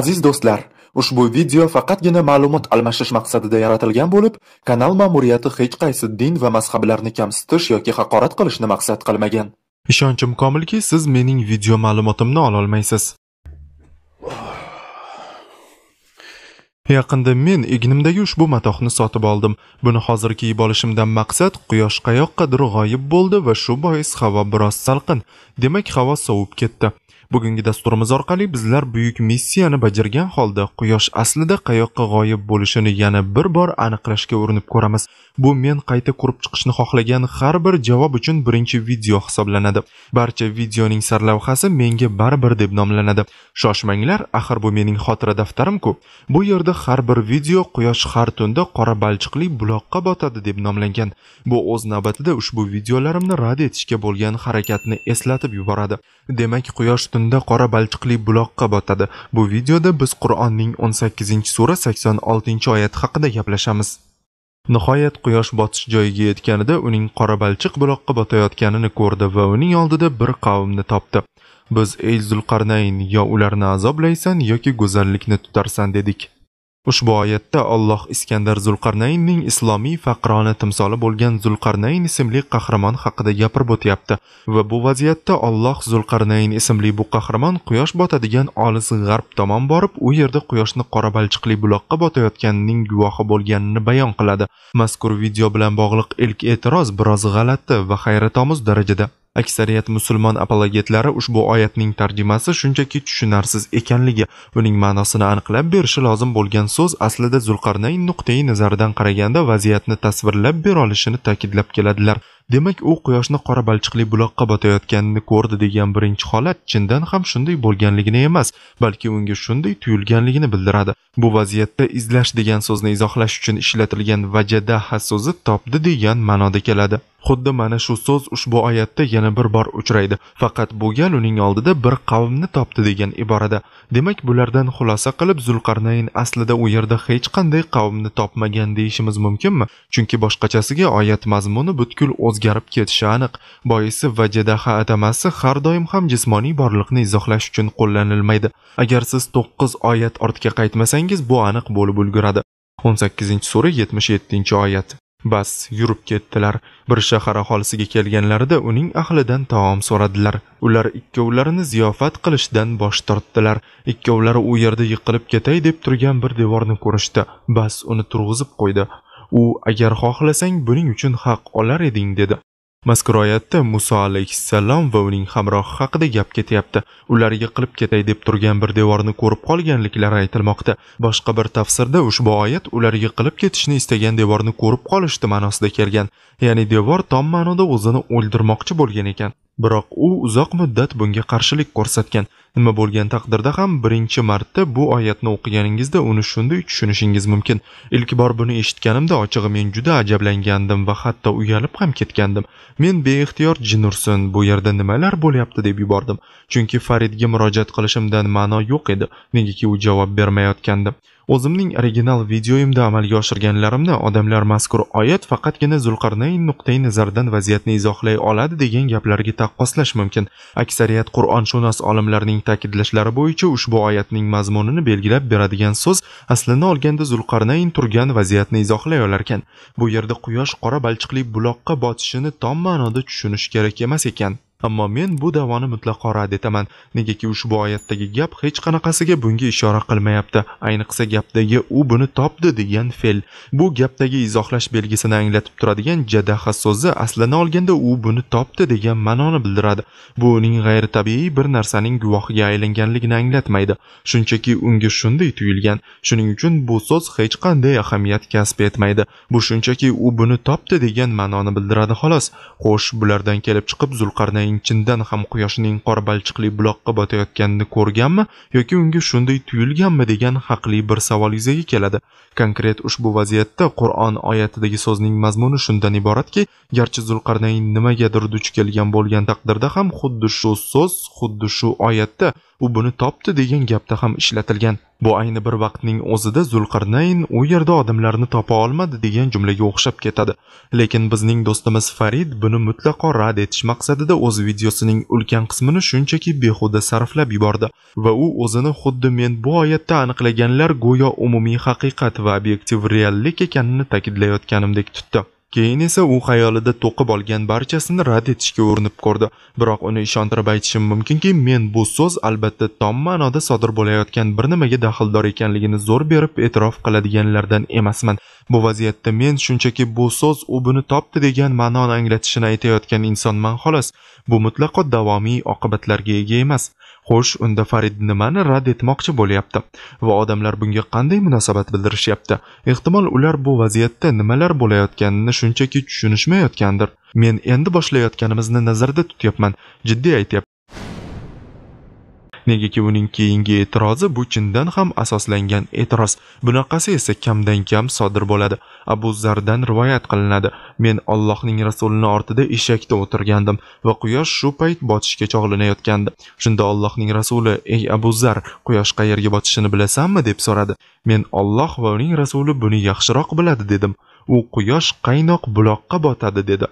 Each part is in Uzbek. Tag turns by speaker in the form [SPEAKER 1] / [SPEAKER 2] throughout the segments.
[SPEAKER 1] Aziz do'stlar, ushbu video faqatgina ma'lumot almashish maqsadida yaratilgan bo'lib, kanal ma'muriyati hech qaysi din va mazhablarni kamsitish yoki haqorat qilishni maqsad qilmagan. Ishonchim komilki, siz mening video ma'lumotimni ola olmaysiz. Yaqinda men ignimdagi ushbu matohni sotib oldim. Buni hozir kiyib olishimdan maqsad quyosh qayoqqadir g'oyib bo'ldi va shu bois havo biroz salqin. Demak, havo sovib ketdi. Bugungi dasturimiz orqali bizlar buyuk missiyani bajargan holda quyosh aslida qayoqqa g'oyib bo'lishini yana bir bor aniqlashga urinib ko'ramiz. Bu men qayta ko'rib chiqishni xohlagan har bir javob uchun birinchi video hisoblanadi. Barcha videoning sarlavhasi menga baribir deb nomlanadi. Shoshmanglar, axir bu mening xotira daftarim-ku. Bu yerda har bir video quyosh har tunda qora balchiqli buloqqa botadi deb nomlangan. Bu o'z navbatida ushbu videolarimni rad etishga bo'lgan harakatni eslatib yuboradi. Demak, quyosh tunda qora balchiqli buloqqa botadi. Bu videoda biz Qur'onning 18-sura 86-oyati haqida gaplashamiz. Nihoyat quyosh botish joyiga yetganida uning qora balchiq buloqqa botayotganini ko'rdi va uning oldida bir qavmni topdi. Biz ey Zulqarnayn, yo ularni azoblaysan yoki go'zallikni tutarsan dedik. Ushbu oyatda Alloh Iskandar Zulqarnaynning islomiy faqrona timsoli bo'lgan Zulqarnayn ismli qahramon haqida gapirib o'tyapti va bu vaziyatda Alloh Zulqarnayn ismli bu qahramon quyosh botadigan olis g'arb tomon borib, u yerda quyoshni qora balchiqli buloqqa botayotganining guvohi bo'lganini bayon qiladi. Mazkur video bilan bog'liq ilk e'tiroz biroz g'alati va hayratomuz darajada Aksariyat musulmon apologetlari ushbu oyatning tarjimasi shunchaki tushunarsiz ekanligi, uning ma'nosini aniqlab berishi lozim bo'lgan so'z aslida Zulqarnayn nuqtai nazaridan qaraganda vaziyatni tasvirlab bera olishini ta'kidlab keladilar. Demak, u quyoshni qora balchiqli buloqqa botayotganini ko'rdi degan birinchi holat chindan ham shunday bo'lganligini emas, balki unga shunday tuyulganligini bildiradi. Bu vaziyatda izlash degan so'zni izohlash uchun ishlatilgan vajadaha so'zi topdi degan ma'noda keladi. xuddi mana shu so'z ushbu oyatda yana bir bor uchraydi faqat bu gal uning oldida bir qavmni topdi degan iborada demak bulardan xulosa qilib zulqarnayn aslida u yerda hech qanday qavmni topmagan deyishimiz mumkinmi chunki boshqachasiga oyat mazmuni butkul o'zgarib ketishi aniq boisi vajadaha atamasi har doim ham jismoniy borliqni izohlash uchun qo'llanilmaydi agar siz to'qqiz oyat ortga qaytmasangiz bu aniq bo'lib ulguradi 18 sura 77 oyat bas yurib ketdilar bir shahar aholisiga kelganlarida uning ahlidan taom so'radilar ular ikkovlarini ziyofat qilishdan bosh tortdilar ikkovlari u yerda yiqilib ketay deb turgan bir devorni ko'rishdi bas uni turg'izib qo'ydi u agar xohlasang buning uchun haq olar eding dedi mazkur oyatda muso alayhissalom va uning hamrohi haqida gap ketyapti. Ular yiqilib ketay deb turgan bir devorni ko'rib qolganliklari aytilmoqda. Boshqa bir tafsirda ushbu oyat ular yiqilib ketishni istagan devorni ko'rib qolishdi ma'nosida kelgan. Ya'ni devor tom ma'noda o'zini o'ldirmoqchi bo'lgan ekan. Biroq u uzoq muddat bunga qarshilik ko'rsatgan. Nima bo'lgan taqdirda ham birinchi marta bu oyatni o'qiganingizda uni shunday tushunishingiz mumkin. Ilk bor buni eshitganimda ochig'i men juda ajablangandim va hatto uyalib ham ketgandim. Men beixtiyor jinursin, bu yerda nimalar bo'lyapti deb yubordim. Chunki Faridga murojaat qilishimdan ma'no yo'q edi, negaki u javob bermayotgandi. O'zimning original videoyimda amalga oshirganlarimni odamlar mazkur oyat faqatgina Zulqarnayn nuqtai nazaridan vaziyatni izohlay oladi degan gaplarga taqqoslash mumkin. Aksariyat qur'onshunos olimlarning ta'kidlashlari bo'yicha ushbu oyatning mazmunini belgilab beradigan so'z aslini olganda zulqarnayn turgan vaziyatni izohlay olarkan bu yerda quyosh qora balchiqli buloqqa botishini tom ma'noda tushunish kerak emas ekan ammo men bu da'voni mutlaqo rad etaman negaki ushbu oyatdagi gap hech qanaqasiga bunga ishora qilmayapti ayniqsa gapdagi u buni topdi degan fe'l bu gapdagi izohlash belgisini anglatib turadigan jadaha so'zi aslini olganda u buni topdi degan ma'noni bildiradi bu uning g'ayritabiiy bir narsaning guvohiga aylanganligini anglatmaydi shunchaki unga shunday tuyulgan shuning uchun bu so'z hech qanday ahamiyat kasb etmaydi bu shunchaki u buni topdi degan ma'noni bildiradi xolos xo'sh bulardan kelib chiqib zulqarnayn xo'jayin chindan ham quyoshning qora balchiqli buloqqa botayotganini ko'rganmi yoki unga shunday tuyulganmi degan haqli bir savol yuzaga keladi konkret ushbu vaziyatda qur'on oyatidagi so'zning mazmuni shundan iboratki garchi zulqarnayn nimagadir duch kelgan bo'lgan taqdirda ham xuddi shu so'z xuddi shu oyatda u buni topdi degan gapda ham ishlatilgan bu ayni bir vaqtning o'zida zulqarnayn u yerda odamlarni topa olmadi degan jumlaga o'xshab ketadi lekin bizning do'stimiz farid buni mutlaqo rad etish maqsadida o'z videosining ulkan qismini shunchaki behuda sarflab yubordi va u o'zini xuddi men bu oyatda aniqlaganlar go'yo umumiy haqiqat va obyektiv reallik ekanini ta'kidlayotganimdek tutdi keyin esa u xayolida to'qib olgan barchasini rad etishga urinib ko'rdi biroq uni ishontirib aytishim mumkinki men bu so'z albatta tom ma'noda sodir bo'layotgan bir nimaga daxldor ekanligini zo'r berib e'tirof qiladiganlardan emasman bu vaziyatda men shunchaki bu so'z u buni topdi degan ma'noni anglatishini aytayotgan insonman xolos bu mutlaqo davomiy oqibatlarga ega emas xo'sh unda farid nimani rad etmoqchi bo'lyapti va odamlar bunga qanday munosabat bildirishyapti ehtimol ular bu vaziyatda nimalar bo'layotganini shunchaki tushunishmayotgandir men endi boshlayotganimizni nazarda tutyapman jiddiy aytyapman negaki uning keyingi e'tirozi bu chindan ham asoslangan e'tiroz bunaqasi esa kamdan kam sodir bo'ladi abu zardan rivoyat qilinadi men allohning rasulini ortida eshakda o'tirgandim va quyosh shu payt botishga chog'lanayotgandi shunda allohning rasuli ey abu zar quyosh qayerga botishini bilasanmi deb so'radi men olloh va uning rasuli buni yaxshiroq biladi dedim u quyosh qaynoq buloqqa botadi dedi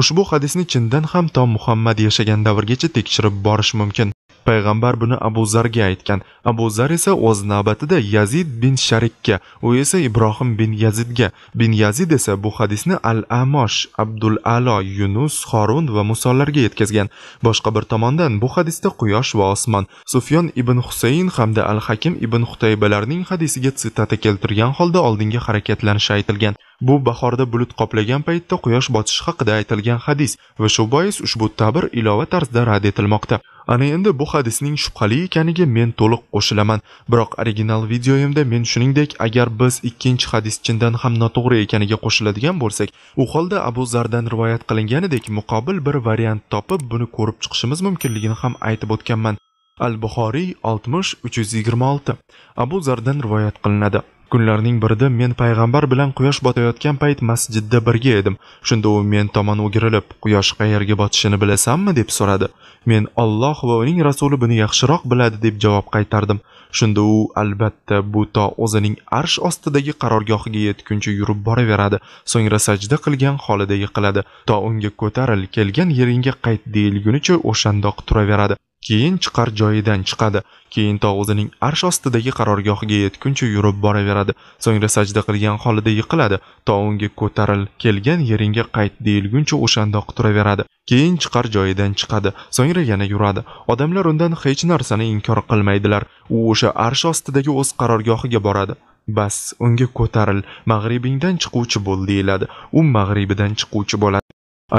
[SPEAKER 1] ushbu hadisni chindan ham to muhammad yashagan davrgacha tekshirib borish mumkin payg'ambar buni abu zarga aytgan abu zar esa o'z navbatida yazid bin sharikka u esa ibrohim bin yazidga bin yazid esa bu hadisni al amosh abdul alo yunus xorun va musollarga yetkazgan boshqa bir tomondan bu hadisda quyosh va osmon sufyon ibn husayn hamda al hakim ibn xutaybalarning hadisiga sitata keltirgan holda oldinga harakatlanishi aytilgan bu bahorda bulut qoplagan paytda quyosh botishi haqida aytilgan hadis va shu bois ushbu tabir ilova tarzda rad etilmoqda ana endi bu hadisning shubhali ekaniga men to'liq qo'shilaman biroq original videoyimda men shuningdek agar biz ikkinchi hadis chindan ham noto'g'ri ekaniga qo'shiladigan bo'lsak u holda abu zardan rivoyat qilinganidek muqobil bir variant topib buni ko'rib chiqishimiz mumkinligini ham aytib o'tganman al buxoriy 60 326 abu zardan rivoyat qilinadi kunlarning birida men payg'ambar bilan quyosh botayotgan payt masjidda birga edim shunda u men tomon o'girilib quyosh qayerga botishini bilasanmi deb so'radi men Alloh va uning rasuli buni yaxshiroq biladi deb javob qaytardim shunda u albatta bu to o'zining arsh ostidagi qarorgohiga yetguncha yurib boraveradi so'ngra sajda qilgan holida yiqiladi to unga ko'taril kelgan yeringga qayt deyilgunicha o'shandoq turaveradi keyin chiqar joyidan chiqadi keyin to o'zining arsh ostidagi qarorgohiga yetguncha yurib boraveradi so'ngra sajda qilgan holida yiqiladi to unga ko'taril kelgan yeringa qayt deyilguncha o'shandoq turaveradi keyin chiqar joyidan chiqadi so'ngra yana yuradi odamlar undan hech narsani inkor qilmaydilar u o'sha arsh ostidagi o'z qarorgohiga boradi bas unga ko'taril mag'ribingdan chiquvchi bo'l deyiladi u mag'ribidan chiquvchi bo'ladi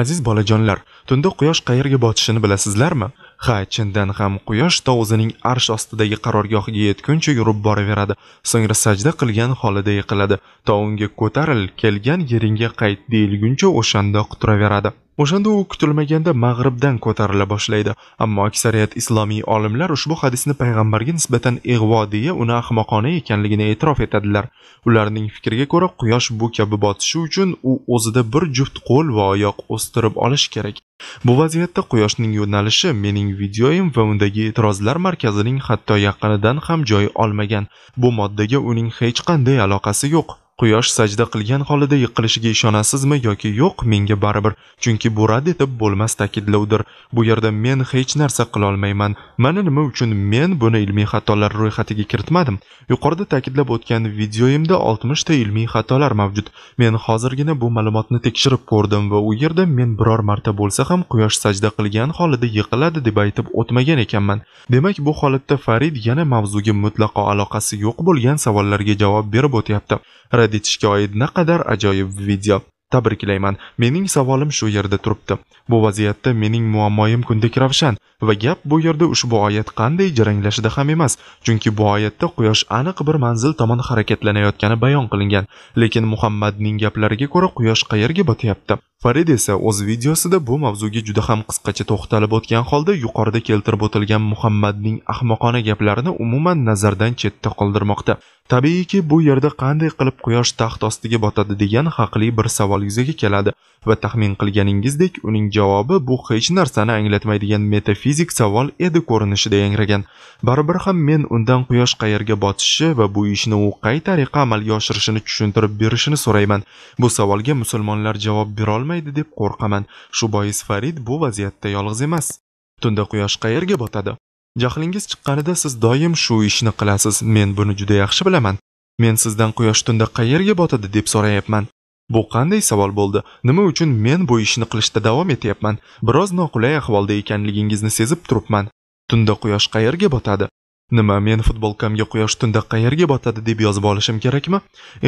[SPEAKER 1] aziz bolajonlar tunda quyosh qayerga botishini bilasizlarmi ha chindan ham quyosh to o'zining arsh ostidagi qarorgohiga yetguncha yurib boraveradi so'ngra sajda qilgan holida yiqiladi to unga ko'taril kelgan yeringga qayt deyilguncha o'shanda quturaveradi O'shanda u kutilmaganda mag'ribdan ko'tarila boshlaydi, ammo aksariyat islomiy olimlar ushbu hadisni payg'ambarga nisbatan ig'vo deya uni ahmoqona ekanligini e'tirof etadilar. Ularning fikriga ko'ra, quyosh bu kabi botishi uchun u o'zida bir juft qo'l va oyoq o'stirib olish kerak. Bu vaziyatda quyoshning yo'nalishi mening videoyim va undagi e'tirozlar markazining hatto yaqinidan ham joy olmagan. Bu moddaga uning hech qanday aloqasi yo'q. Quyosh sajda qilgan holida yiqilishiga ishonasizmi yoki yo'q, menga baribir, chunki bu rad etib bo'lmas ta'kidlovdir. Bu yerda men hech narsa qila olmayman. Mana nima uchun men buni ilmiy xatolar ro'yxatiga kiritmadim? Yuqorida ta'kidlab o'tgan videoyimda 60 ta ilmiy xatolar mavjud. Men hozirgina bu ma'lumotni tekshirib ko'rdim va u yerda men biror marta bo'lsa ham quyosh sajda qilgan holida yiqiladi deb aytib o'tmagan ekanman. Demak, bu holatda Farid yana mavzuga mutlaqo aloqasi yo'q bo'lgan savollarga javob berib o'tyapti. rad etishga oid naqadar ajoyib video tabriklayman mening savolim shu yerda turibdi bu vaziyatda mening muammoyim kundek ravshan Va gap bu yerda ushbu oyat qanday jaranglashida ham emas, chunki bu oyatda quyosh aniq bir manzil tomon harakatlanayotgani bayon qilingan. Lekin Muhammadning gaplariga ko'ra quyosh qayerga botyapti? Farid esa o'z videosida bu mavzuga juda ham qisqacha to'xtalib o'tgan holda yuqorida keltirib o'tilgan Muhammadning ahmoqona gaplarini umuman nazardan chetda qoldirmoqda. Tabiiyki, bu yerda qanday qilib quyosh taxt ostiga botadi degan haqli bir savol yuzaga keladi va taxmin qilganingizdek, uning javobi bu hech narsani anglatmaydigan metafizik fizik savol edi ko'rinishida yangragan baribir ham men undan quyosh qayerga botishi va bu ishni u qay tariqa amalga oshirishini tushuntirib berishini so'rayman bu savolga musulmonlar javob berolmaydi deb qo'rqaman shu bois farid bu vaziyatda yolg'iz emas tunda quyosh qayerga botadi jahlingiz chiqqanida siz doim shu ishni qilasiz men buni juda yaxshi bilaman men sizdan quyosh tunda qayerga botadi deb so'rayapman Bu qanday savol bo'ldi? Nima uchun men bu ishni qilishda davom etyapman? Biroz noqulay ahvolda ekanligingizni sezib turibman. Tunda quyosh qayerga botadi? nima men futbolkamga quyosh tunda qayerga botadi deb yozib olishim kerakmi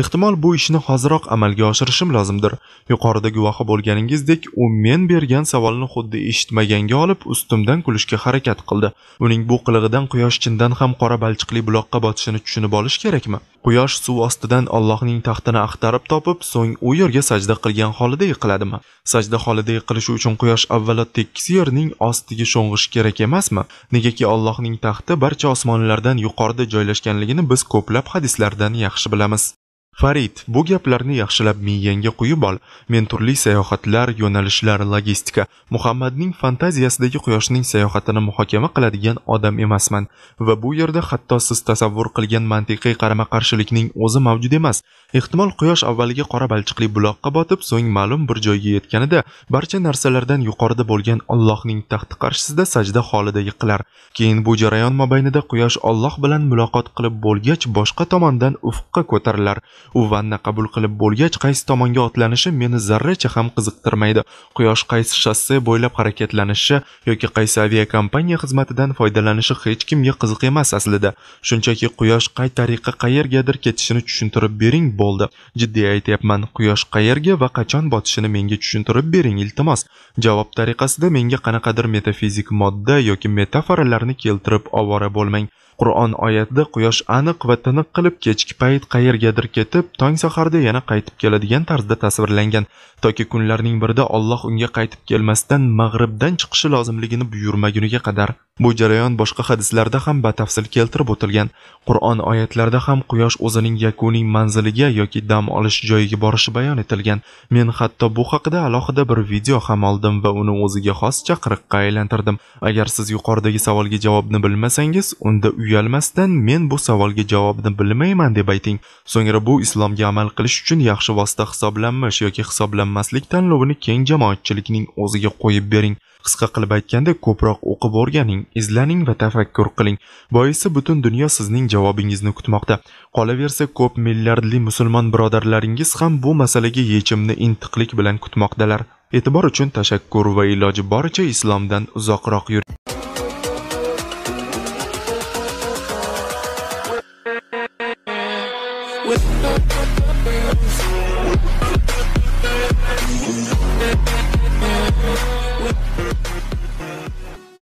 [SPEAKER 1] ehtimol bu ishni hoziroq amalga oshirishim lozimdir yuqorida guvohi bo'lganingizdek u men bergan savolni xuddi eshitmaganga olib ustimdan kulishga harakat qildi uning bu qilig'idan quyosh chindan ham qora balchiqli buloqqa botishini tushunib olish kerakmi quyosh suv ostidan allohning taxtini axtarib topib so'ng u yerga sajda qilgan holida yiqiladimi sajda holida yiqilishi uchun quyosh avvalo tekis yerning ostiga sho'ng'ishi kerak emasmi negaki allohning taxti barcha osmon osmonlardan yuqorida joylashganligini biz ko'plab hadislardan yaxshi bilamiz farid bu gaplarni yaxshilab miyangga quyib ol men turli sayohatlar yo'nalishlar logistika muhammadning fantaziyasidagi quyoshning sayohatini muhokama qiladigan odam emasman va bu yerda hatto siz tasavvur qilgan mantiqiy qarama qarshilikning o'zi mavjud emas ehtimol quyosh avvaliga qora balchiqli buloqqa botib so'ng ma'lum bir joyga yetganida barcha narsalardan yuqorida bo'lgan Allohning taxti qarshisida sajda holida yiqilar keyin bu jarayon mobaynida quyosh Alloh bilan muloqot qilib bo'lgach boshqa tomondan ufqqa ko'tarilar u vanna qabul qilib bo'lgach qaysi tomonga otlanishi meni zarracha ham qiziqtirmaydi quyosh qaysi shosse bo'ylab harakatlanishi yoki qaysi aviakompaniya xizmatidan foydalanishi hech kimga qiziq emas aslida shunchaki quyosh qay tariqa qayergadir ketishini tushuntirib bering bo'ldi jiddiy aytyapman quyosh qayerga va qachon botishini menga tushuntirib bering iltimos javob tariqasida menga qanaqadir metafizik modda yoki metaforalarni keltirib ovora bo'lmang Qur'on oyatida quyosh aniq va tiniq qilib kechki payt qayergadir ketib, tong saharda yana qaytib keladigan tarzda tasvirlangan, toki kunlarning birida Alloh unga qaytib kelmasdan mag'ribdan chiqishi lozimligini buyurmaguniga qadar Bu jarayon boshqa hadislarda ham batafsil keltirib o'tilgan. Qur'on oyatlarida ham quyosh o'zining yakuniy manziliga yoki dam olish joyiga borishi bayon etilgan. Men hatto bu haqida alohida bir video ham oldim va uni o'ziga xos chaqiriqqa aylantirdim. Agar siz yuqoridagi savolga javobni bilmasangiz, unda uyalmasdan men bu savolga javobni bilmayman deb ayting. So'ngra bu islomga amal qilish uchun yaxshi vosita hisoblanmish yoki hisoblanmaslik tanlovini keng jamoatchilikning o'ziga qo'yib bering. qisqa qilib aytganda ko'proq o'qib o'rganing izlaning va tafakkur qiling boisi butun dunyo sizning javobingizni kutmoqda qolaversa ko'p milliardli musulmon birodarlaringiz ham bu masalaga yechimni intiqlik bilan kutmoqdalar e'tibor uchun tashakkur va iloji boricha islomdan uzoqroq yuring